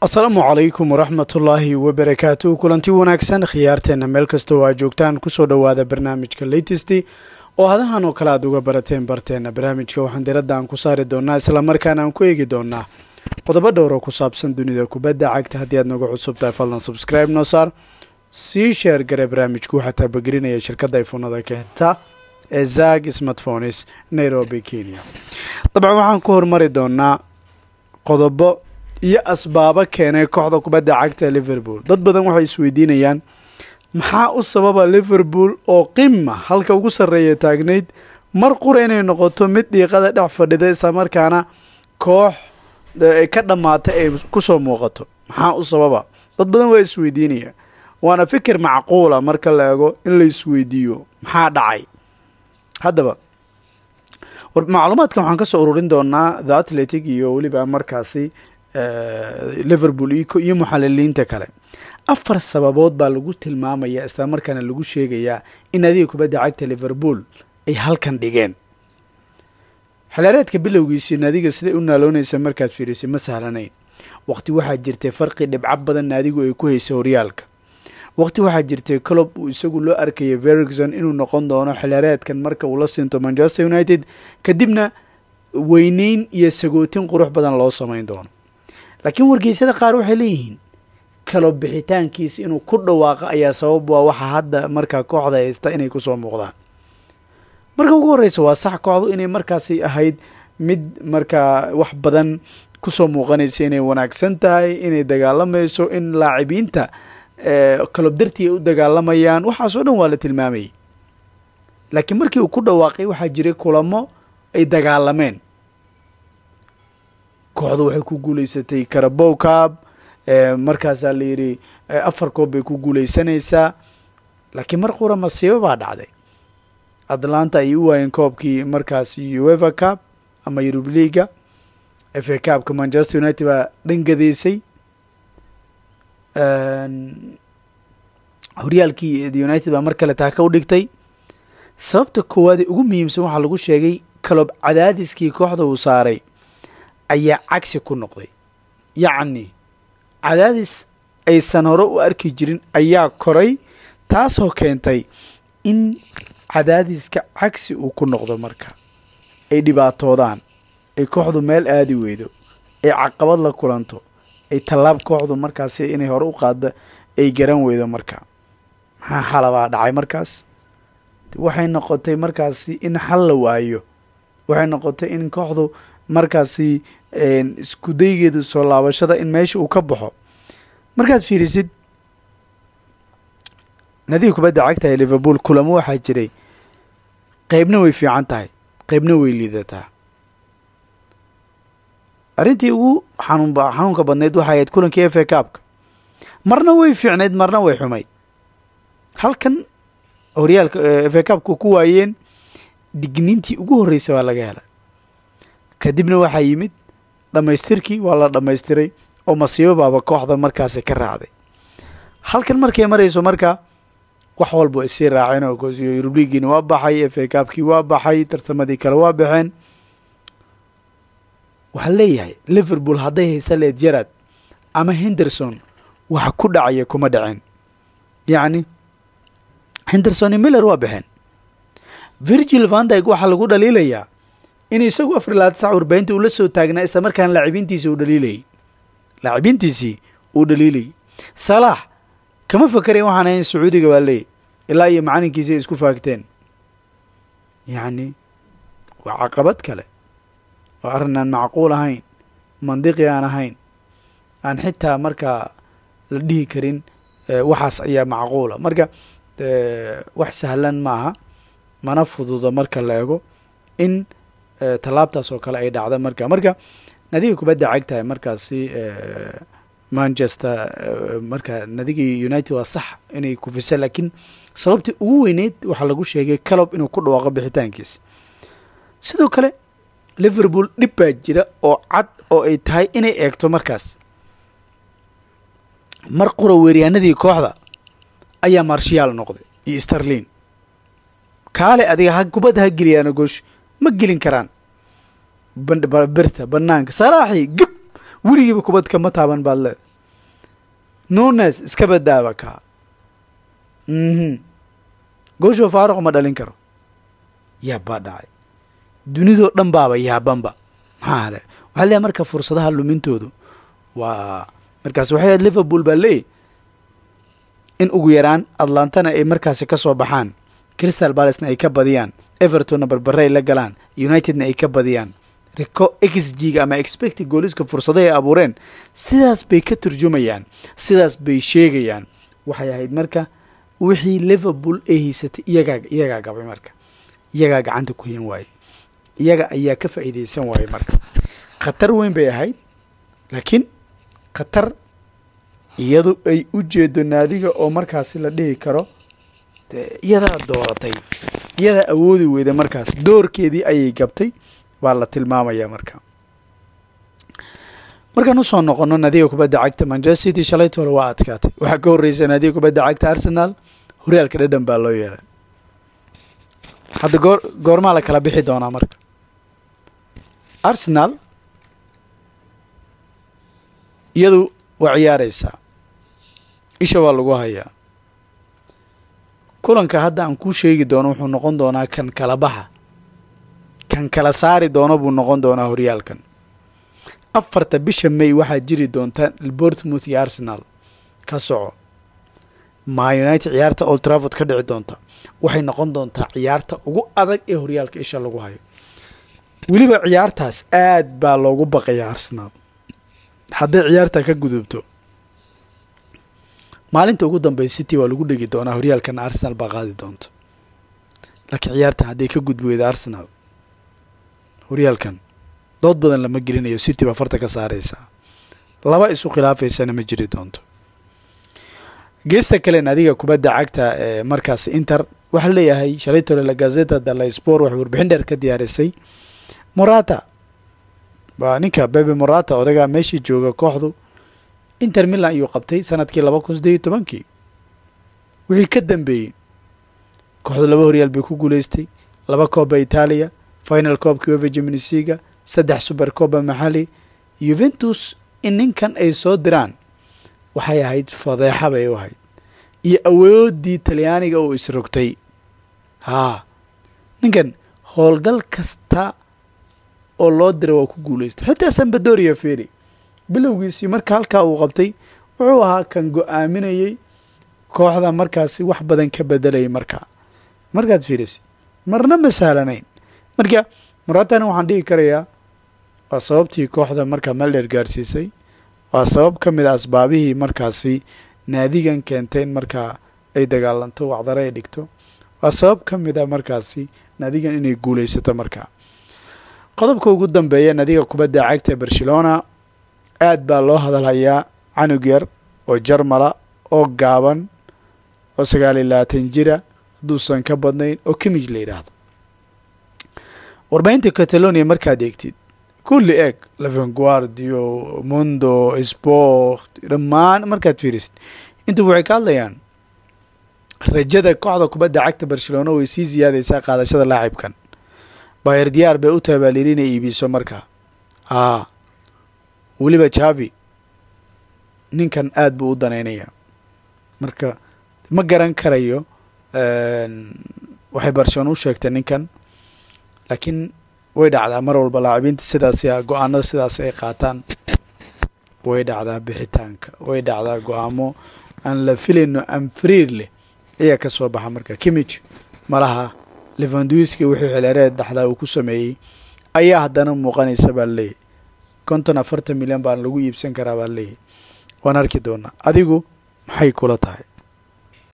asalaamu calaykum waraxmatullaahi wabarakaatu kulanti wanaagsan khiyaarteenna meel kastoo aa joogtaan kusoo dhowaada barnaamijka latesty oo hadahan oo kale aad uga barateen barteenna barnaamijka waxaan diradda aan ku saari doonaa islamarkaana aan ku eegi doonaa qodobo dhowro ku saabsan dunida kubadda cagta haddii aad nooga cusubtahay fadlan subscribe noo saar sii sheer gare barnaamijku waxaa taabagerinaya shirkadda ifoonada keenta ee zag smartphones nairobi kenya dabcan waxaan ku hormari doonaa qodobo iyo asbaabo keenay kooxda kubadda cagta liverpool dad badan waxay isweydiinayaan maxaa u sababa liverpool oo qima ah? halka ugu sarreeya taagnayd mar qura inay noqoto mid dhiiqada dhex fadhida islamarkaana koox eh, ka dhammaata ay kusoo muuqato maxaa u sababa dad badan waa isweydiinaya waana fikir macquula ah marka la ego in la isweydiiyo maxaa dhacay haddaba macluumaadkan waxaan ka soo ururin doonaa the atletic iyo weliba markaasi Eh, liverpool iyo muxaliliinta kale afar sababood baa lagu tilmaamayaa islamarkaana lagu sheegayaa in adiga kubadda cagta liverpool ay halkan dhigeen xilaareedka bilowgiisii naadiga siday u naaloonaysa markaad fiirisay ma sahlanayn waqti waxaa jirtay farqi dhibca badan naadigu ay ku haysay horyaalka waqti waxaa jirtay colob uu isagu loo arkayay verigson inuu noqon doono xilaareedkan marka uu la siinto manchester united kadibna weyneyn iyo sagootin qurux badan loo samayn doono laakiin wargeysyada qaar waxay leeyihiin kalo bixitaankiisa inuu ku dhawaaqo ayaa sabab waa ah waxa hadda markaa kooxda haysta inay kusoo muuqdaan marka ugu horreysa waa sax kooxdu inay markaasi ahayd mid markaa wax badan kusoo muuqanaysa inay wanaagsan tahay inay dagaalamayso in laacibiinta eh, kalob dartii ay u dagaalamayaan waxaasoo dhan waa la tilmaamayay laakiin markii uu ku dhawaaqay waxaa jiray kulamo ay dagaalameen kooxdu waxay ku guuleysatay carabow cab eh, markaasaa la yidhi eh, afar koob bay ku guuleysanaysaa laakiin mar qura masiibo baa dhacday atlanta ay u waayeen koobkii markaas ueva cab ama eurubleaga f a cabka manchester united baa dhangadeysay ehm, horyaalkii the united baa mar kale taaka u dhigtay sababta ee ugu muhiimsan waxaa lagu sheegay kalob cadaadiskii kooxda uu saaray ayaa cagsi ku noqday yacni cadaadis aysan hore u arki jirin ayaa koray taasoo keentay in cadaadiska cagsi uu ku noqdo marka ay dhibaatoodaan ay kooxdu meel aadi weydo ay caqabad la kulanto ay tallaab kooxdu markaasi inay hore u qaadda ay garan weydo marka maxaa xalabaa dhacay markaas waxay noqotay markaasi in xal la waayo waxay noqotay in kooxdu markaasi isku daygeeda soo laabashada in meesha uu ka baxo markaad fiirisid nadiga kubadda cagtahay liverpool kulamo waxaa jiray qaybna way fiican tahay qaybna way liidataa arrintii ugu xanuun xanuunka badnayd waxay ahayd kulankii efe kaabka marna way fiicnayd marna way xumayd halkan horyaalka efe eh, kaabka ku waayeen digniintii ugu horreysa baa laga helay kadibna waxaa yimid dhammaystirkii waa la dhammaystiray oo masiibo baaba kooxda markaasi ka raacday halkan markay marayso marka wax walba isii raaceen oo euroligiina waa baxay f a waa baxay tartamadii kale waa baxeen waxaan leeyahay liverpool hadday haysa leed jarad ama henderson wax ku dhacaya kuma dhaceen yacni henderson iyo miller waa baxeen virgil vandig waxaa lagu dhaliilayaa in isagu afar iyo labaatan warbaahinta uu la soo taagnaa isla markaan laacibiintiisi uu dhaliilayay laacibiintiisii uu dhaliilayay salaax kama fakareen waxaan ahayn sacuudiga baa leeya ilaa iyo macalinkiisi isku faagteen yacni waa caqabad kale oo arrin aan macquul ahayn mandiqi aan ahayn aan xitaa markaa la dhihi karin waxaas ayaa macquula marka wax sahlan maaha mana fududo marka la ego in Eh, tallaabtaas oo kale ay dhacda marka marka nadiga kubadda cagtahay markaasi eh, manchester eh, marka nadigii united waa sax inay kufisa laakiin sababtii ugu weyneyd waxaa lagu sheegay calob inuu ku dhawaaqo bixitaankiisa sidoo kale liverpool dhib baa jira oo cad oo ay tahay inay eegto markaas mar qura weeryaanadii kooxda ayaa marshiyaal noqday iyo sterlin kaale adiga ha kubadda ha geliyaan goosh ma gelin karaan birta banaanka saraaxi gib weligiiba kubadka ma taaban baad le nunes iska badaaba kaa mhm. goosho faaruq ma dhalin karo yaabbaa dhacay dunidoo dhan baaba yaabanba maxaale waxaa leeyahay marka fursadaha lumintoodu waa markaas waxay ahayd liverpool baa leeyahy in ugu yaraan atlantana ay markaasi ka soo baxaan crystal balacena ay ka badiyaan evertonna barbare ay la galaan unitedna ay ka badiyaan x gi-ga ama expecti gooliska ay abuureen sidaas bay ka turjumayaan sidaas bay sheegayaan waxay ahayd marka wixii liverpool ee haysatay iyagaa iyagaa gabay marka iyagaa gacanta ku hin waaye iyaga ayaa ka faa'iidaysan waaye marka khatar weyn bay ahayd laakiin khatar iyadu ay u jeedo naadiga oo markaasi la dhihi karo iyadaa dooratay iyada awoodi weyday markaas doorkeedii ayay gabtay baa la tilmaamayaa marka markaan usoo noqono naadiga kubadda cagta manchester city shalayta hore waa adkaatay waxaa ka horreysay naadiga kubadda cagta arsenal horyaalka dhadhan baa loo yeelay hadda goor goormaa la kala bixi doonaa marka arsenaal iyadu waa ciyaaraysaa isha waa lagu hayaa kulanka hadda aan kuu sheegi doono wuxuu noqon doonaa kan kala baxa kan kala saari doono buu noqon doonaa horyaalkan afarta bisha may waxaa jiri doonta bortmouth iyo arsenal ka soco ma united ciyaarta old traford ka dhici doonta waxay noqon doontaa ciyaarta ugu adag ee horyaalka isha lagu hayo weliba ciyaartaas aad baa loogu baqayaa arsenal hadday ciyaarta ka gudubto maalinta ugu dambeyn city waa lagu dhegi doonaa horyaalkana arsenal baa qaadi doonto laakiin ciyaartan hadday ka gudbi arsenal horyaalkan dood badan lama gelinayo city baa farta ka saareysaa laba isu khilaafaysana ma jiri doonto geesta kalen adiga kubadda cagta ee eh, markaas inter waxaa leeyahay shalay la gazeta dala sport waxay warbixin dheer ka diyaarisay morata waa ninka bebe morata odagaa meeshii jooga kooxdu inter milan ayuu qabtay sanadkii laba kun sideed iyo tobankii wixii ka dambeeyey kooxdu laba horyaal bay ku guulaystay laba koobba italiya final koobka uefa geminisiga saddex super cooba maxali yuventus in ninkan ay soo diraan waxay ahayd fadeexa bay u ahayd iyo awooddii talyaaniga uu isrogtay haa ninkan howlgal kasta oo loo dira waa ku guulaystay xitaa sambadoria feri bilowgiisii marka halkaa uu qabtay wuxuu ahaa kan go-aaminayey kooxda markaasi wax badan ka bedelayay markaa markaad fiiraysa marna ma sahlanayn marka maraatana waxaan dhihi karayaa waa sababtii kooxda markaa malder gaarsiisay waa sabab ka mid a ah asbaabihii markaasi naadigan keentay in markaa ay dagaalanto wacdare ay dhigto waa sabab ka mid a ah markaasi naadigan inay guulaysato markaa qodobka ugu dambeeya naadiga kubadda cagta barcelona aad baa loo hadalhayaa canug yar oo jarmala oo gaaban oo sagaal sagaaliyo labaatan jira hadduusan ka badnayn oo kimij la yidhaahdo warbaahinta catalonia markaad eegtid kulli eeg lavenguardio mundo sport dhammaan markaad fiirisid intu waxay ka hadlayaan rajada kooxda kubadda cagta barcelona way sii siyaadaysaa qaadashada laacibkan bayer diyaar bay u tahay baa layidhi inay iibiso markaa aa weliba jaavi ninkan aad buu u danaynayaa marka ma garan karayo waxay barcelona u sheegtay ninkan laakiin way dhacdaa mar walba laacibiinta sidaas go-aanada sidaas ay qaataan way dhacdaa bixitaanka way dhacdaa go-aamo aan la filayno anfriir leh ayaa ka soo baxa marka kimij malaha levanduiski wuxuu xeleereed dhaxdaa uu ku sameeyey ayaa haddana muuqanaysa baa laleeyahy konton afartan milyan baan lagu iibsan karaa baa leeyahy waan arki doonaa adigu maxay kula tahay